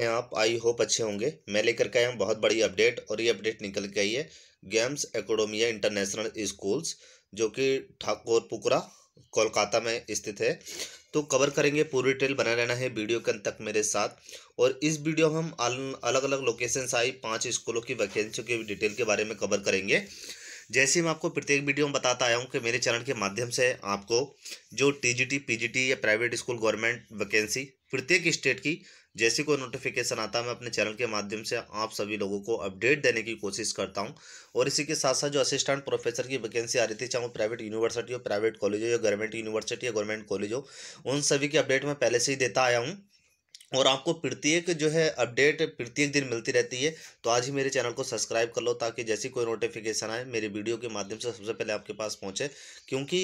हैं आप I hope अच्छे होंगे मैं लेकर के आया हूँ बहुत बड़ी अपडेट और ये अपडेट निकल के आई है गेम्स एकोडोमिया इंटरनेशनल स्कूल्स जो कि ठाकुर पुकरा कोलकाता में स्थित है तो कवर करेंगे पूरी डिटेल बना रहना है वीडियो के अंत तक मेरे साथ और इस वीडियो में हम अलग अलग लोकेशन आई पाँच स्कूलों की वैकेंसियों की डिटेल के बारे में कवर करेंगे जैसे मैं आपको प्रत्येक वीडियो में बताता आया हूँ कि मेरे चैनल के माध्यम से आपको जो टीजीटी पीजीटी या प्राइवेट स्कूल गवर्नमेंट वैकेंसी प्रत्येक स्टेट की जैसे कोई नोटिफिकेशन आता है मैं अपने चैनल के माध्यम से आप सभी लोगों को अपडेट देने की कोशिश करता हूं और इसी के साथ साथ जो असिस्टेंट प्रोफेसर की वैकेंसी आ रही थी चाहे वो प्राइवेट यूनिवर्सिटी हो प्राइवेट कॉलेज हो या गवर्नमेंट यूनिवर्सिटी या गवर्नमेंट कॉलेज हो उन सभी की अपडेट मैं पहले से ही देता आया हूँ और आपको प्रत्येक जो है अपडेट प्रत्येक दिन मिलती रहती है तो आज ही मेरे चैनल को सब्सक्राइब कर लो ताकि जैसी कोई नोटिफिकेशन आए मेरे वीडियो के माध्यम से सबसे पहले आपके पास पहुंचे क्योंकि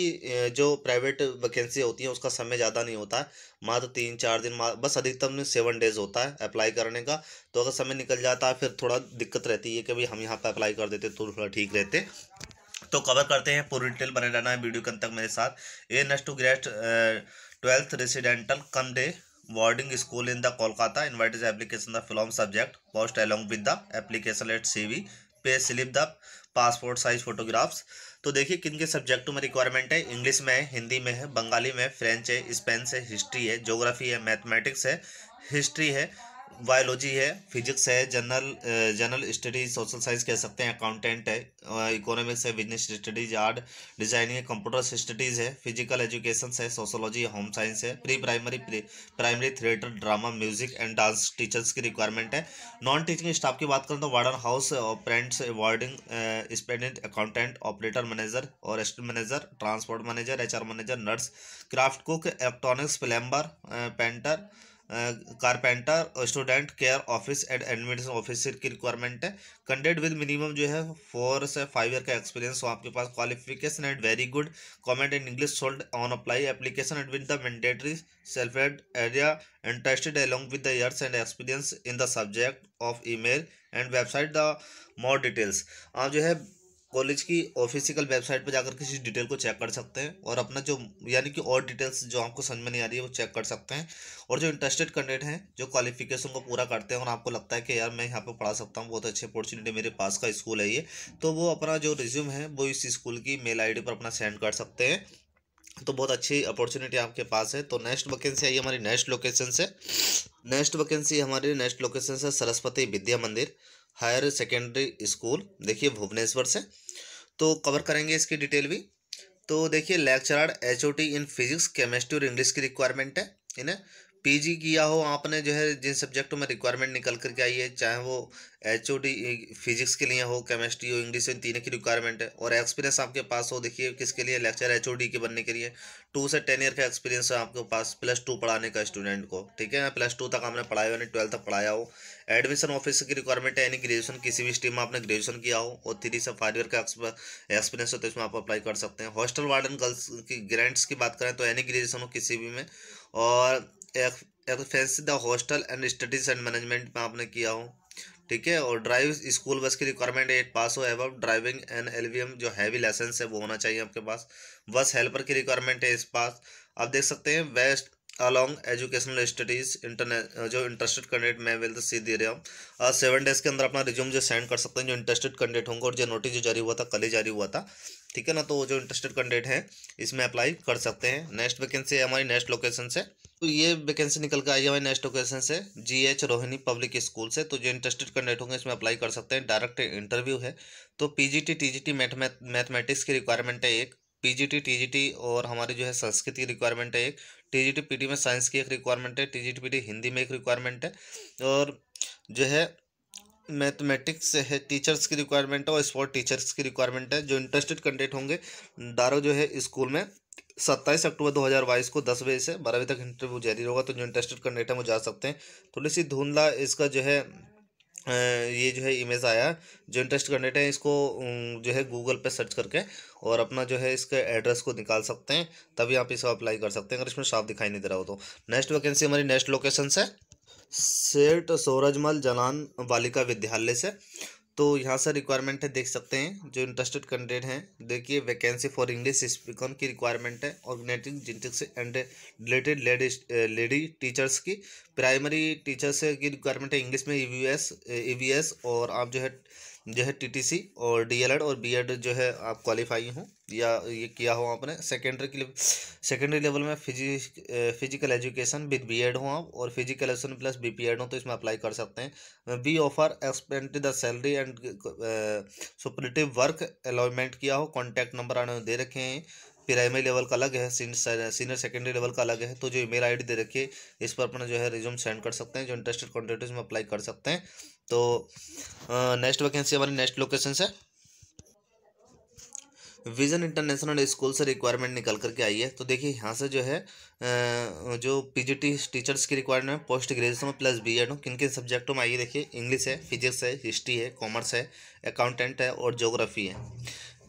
जो प्राइवेट वैकेंसी होती है उसका समय ज़्यादा नहीं होता है मात्र तो तीन चार दिन बस अधिकतम सेवन डेज होता है अप्लाई करने का तो अगर समय निकल जाता है फिर थोड़ा दिक्कत रहती है कि भाई हम यहाँ पर अप्लाई कर देते तो थोड़ा ठीक रहते तो कवर करते हैं पूरी डिटेल बने रहना है वीडियो के अंत तक मेरे साथ ए नेक्स्ट टू ग्रेस्ट twelfth residential cum day boarding school in the Kolkata invited application the film subject post along with the application at CV पे slip the passport size photographs तो देखिए किन के सब्जेक्टों में रिक्वायरमेंट है इंग्लिश में है हिंदी में है बंगाली में फ्रेंच है स्पेन है हिस्ट्री है जोग्राफी है मैथमेटिक्स है हिस्ट्री है बायोलॉजी है फिजिक्स है general general studies social science कह सकते हैं अकाउंटेंट है इकोनॉमिक्स है बिजनेस स्टडीज आर्ट डिजाइनिंग है कंप्यूटर स्टडीज है फिजिकल एजुकेशन है सोशोलॉजी होम साइंस है pre primary primary theatre drama music and dance teachers की रिक्वायरमेंट है नॉन टीचिंग स्टाफ की बात करें तो warden house parents boarding superintendent accountant operator manager और manager transport manager H manager nurse craft cook electronics plumber painter carpenter student care office and administration officer की requirement है कंडेड with minimum जो है फोर से फाइव ईयर का experience हो आपके पास qualification and very good comment in English should on apply application and with the mandatory self ad area interested along with the years and experience in the subject of email and website the more details आप जो है college की official website पर जाकर किसी detail को check कर सकते हैं और अपना जो यानी कि और डिटेल्स जो आपको समझ में नहीं आ रही है वो चेक कर सकते हैं और जो इंटरेस्टेड कैंडिडेट हैं जो क्वालिफिकेशन को पूरा करते हैं और आपको लगता है कि यार मैं यहाँ पर पढ़ा सकता हूँ बहुत अच्छी अपॉर्चुनिटी मेरे पास का स्कूल है ये तो वो अपना जो रिज्यूम है वो इस स्कूल की मेल आई पर अपना सेंड कर सकते हैं तो बहुत अच्छी अपॉर्चुनिटी आपके पास है तो नेक्स्ट वैकेंसी आई हमारी नेक्स्ट लोकेशन से नेक्स्ट वैकेंसी हमारी नेक्स्ट लोकेशन से सरस्वती विद्या मंदिर हायर सेकेंडरी स्कूल देखिए भुवनेश्वर से तो कवर करेंगे इसकी डिटेल भी तो देखिए lecturer H O T in physics chemistry और इंग्लिश की रिक्वायरमेंट है इन्हें पीजी किया हो आपने जो है जिन सब्जेक्टों में रिक्वायरमेंट निकल करके आई है चाहे वो एच फिजिक्स के लिए हो केमिस्ट्री हो इंग्लिश हो इन तीनों की रिक्वायरमेंट है और एक्सपीरियंस आपके पास हो देखिए किसके लिए लेक्चर एच के बनने के लिए टू से टेन ईयर का एक्सपीरियंस है आपके पास प्लस टू पढ़ाने का स्टूडेंट को ठीक है प्लस टू तक आपने पढ़ाया हो ट्वेल्थ तक पढ़ाया हो एडमिशन ऑफिस की रिक्वायरमेंट है यानी ग्रेजुएशन किसी भी स्ट्रीम में आपने ग्रेजुएशन किया हो और थ्री से फाइव ईयर का एक्सपीरियंस हो तो इसमें आप अप्लाई कर सकते हैं हॉस्टल वार्डन गर्ल्स की ग्रेंट्स की बात करें तो एनी ग्रेजुएशन हो किसी भी में और FSC the hostel and studies and management में आपने किया हो ठीक है और ड्राइव स्कूल बस की रिक्वायरमेंट एट पास हो एव ड्राइविंग एंड एलवीएम जो हैवी लाइसेंस है वो होना चाहिए आपके पास बस हेल्पर की रिक्वायरमेंट है इस पास आप देख सकते हैं वेस्ट अलॉन्ग एजुकेशनल स्टडीज इंटरने जो इंटरेस्टेड कैंडिडेट मैं वेल सी दे रहा हूँ सेवन डेज के अंदर अपना रिज्यूम जो सेंड कर सकते हैं जो इंटरेस्टेड कैंडिडेट होंगे और जो नोटिस जो जारी हुआ था कल ही जारी हुआ था ठीक है ना तो जो इंटरेस्टेड कैंडिडेट हैं इसमें अप्लाई कर सकते हैं नेक्स्ट वैकेंसी है हमारी नेक्स्ट लोकेशन से तो ये वैकेंसी निकल कर आई है हमारे नेक्स्ट ओकेशन से G H Rohini public school से तो जो इंटरेस्टेड कैंडिडेट होंगे इसमें अप्लाई कर सकते हैं डायरेक्ट इंटरव्यू है तो पीजीटी टीजीटी मैथमेटिक्स की रिक्वायरमेंट है एक पीजीटी टीजीटी और हमारी जो है संस्कृत की रिक्वायरमेंट है एक टीजीटी पीटी में साइंस की एक रिक्वायरमेंट है टीजीटी पीटी हिंदी में एक रिक्वायरमेंट है और जो है मैथमेटिक्स है टीचर्स की रिक्वायरमेंट है और स्पोर्ट टीचर्स की रिक्वायरमेंट है जो इंटरेस्टेड कैंडिडेट होंगे दारो जो है स्कूल में सत्ताईस अक्टूबर दो हज़ार बाईस को दस बजे से बारह बजे तक इंटरव्यू जारी होगा तो जो इंटरेस्टेड कैंडिडेट है वो जा सकते हैं थोड़ी सी धुंधला इसका जो है ये जो है इमेज आया जो इंटरेस्ट कैंडिडेट है इसको जो है गूगल पे सर्च करके और अपना जो है इसके एड्रेस को निकाल सकते हैं तभी आप इसको अप्लाई कर सकते हैं अगर इसमें साफ दिखाई नहीं दे रहा हो तो नेक्स्ट वैकेंसी हमारी नेक्स्ट लोकेशन से सेठ सौरजमल जनान बालिका विद्यालय से तो यहाँ से रिक्वायरमेंट है देख सकते हैं जो इंटरेस्टेड कैंडिडेट हैं देखिए वैकेंसी फॉर इंग्लिश स्पीकर की रिक्वायरमेंट है ऑर्गेनेटिंग जिनटिक्स and related ladies lady teachers की प्राइमरी टीचर्स की रिक्वायरमेंट है इंग्लिश में ई वी एस और आप जो है जो है टीटीसी और डीएलएड और बीएड जो है आप क्वालिफाई हो या ये किया हो आपने सेकेंडरी के सेकेंडरी लेवल में physic physical education with BEd हो आप और फिजिकल एजुकेशन प्लस बीपीएड हो तो इसमें अप्लाई कर सकते हैं B offer expand the salary and सुपरेटिव वर्क अलॉयमेंट किया हो कॉन्टैक्ट नंबर आने दे रखे हैं प्राइमरी लेवल का अलग है सीनियर सेकेंडरी लेवल का अलग है तो जो ईमेल आईडी दे रखी है इस पर अपना जो है रिज्यूम सेंड कर सकते हैं जो इंटरेस्टेड कॉन्टेटिव में अप्लाई कर सकते हैं तो नेक्स्ट वैकेंसी हमारी नेक्स्ट लोकेशन से विजन इंटरनेशनल स्कूल से रिक्वायरमेंट निकल करके आई है तो देखिए यहाँ से जो है जो पीजीटी टीचर्स की रिक्वायरमेंट पोस्ट ग्रेजुएशन में प्लस बी एड किन किन सब्जेक्टों में आइए देखिए इंग्लिश है फिजिक्स है हिस्ट्री है कॉमर्स है अकाउंटेंट है और जोग्राफी है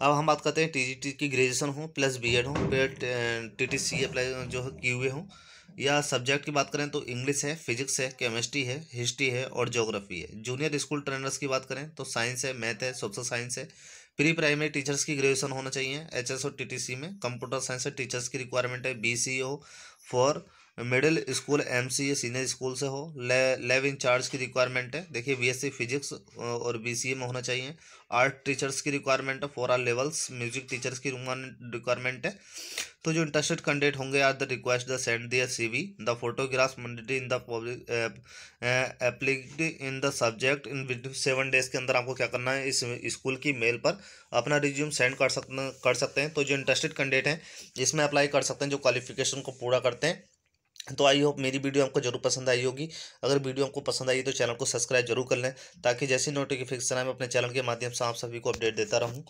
अब हम बात करते हैं टी जी टी की ग्रेजुएसन हो प्लस बी बीएड हो टी सी अप्लाई जो है किए हों या सब्जेक्ट की बात करें तो इंग्लिश है फिजिक्स है केमिस्ट्री है हिस्ट्री है और ज्योग्राफी है जूनियर स्कूल ट्रेनर्स की बात करें तो साइंस है मैथ है सोशल साइंस है प्री प्राइमरी टीचर्स की ग्रेजुएसन होना चाहिए एच एस और टी टी सी में कंप्यूटर साइंस टीचर्स की रिक्वायरमेंट है बी सी हो for middle school M C A senior school से हो इन इंचार्ज की रिक्वायरमेंट है देखिए बी एस सी फिजिक्स और बी सी ए में होना चाहिए आर्ट टीचर्स की रिक्वायरमेंट है for R levels music teachers की रिक्वायरमेंट है तो जो इंटरेस्टेड कैंडिडेट होंगे are the request the send their C V the photograph mandatory in the public applied in the subject in with seven days के अंदर आपको क्या करना है इस स्कूल की मेल पर अपना रिज्यूम सेंड कर सकते कर सकते हैं तो जो इंटरेस्टेड कैंडिडेट हैं इसमें अप्लाई कर सकते हैं जो क्वालिफिकेशन को पूरा करते हैं तो आई होप मेरी वीडियो आपको जरूर पसंद आई होगी अगर वीडियो आपको पसंद आई तो चैनल को सब्सक्राइब जरूर कर लें ताकि जैसी नोटिफिकेशन आए मैं अपने चैनल के माध्यम से आप सभी को अपडेट देता रहूँ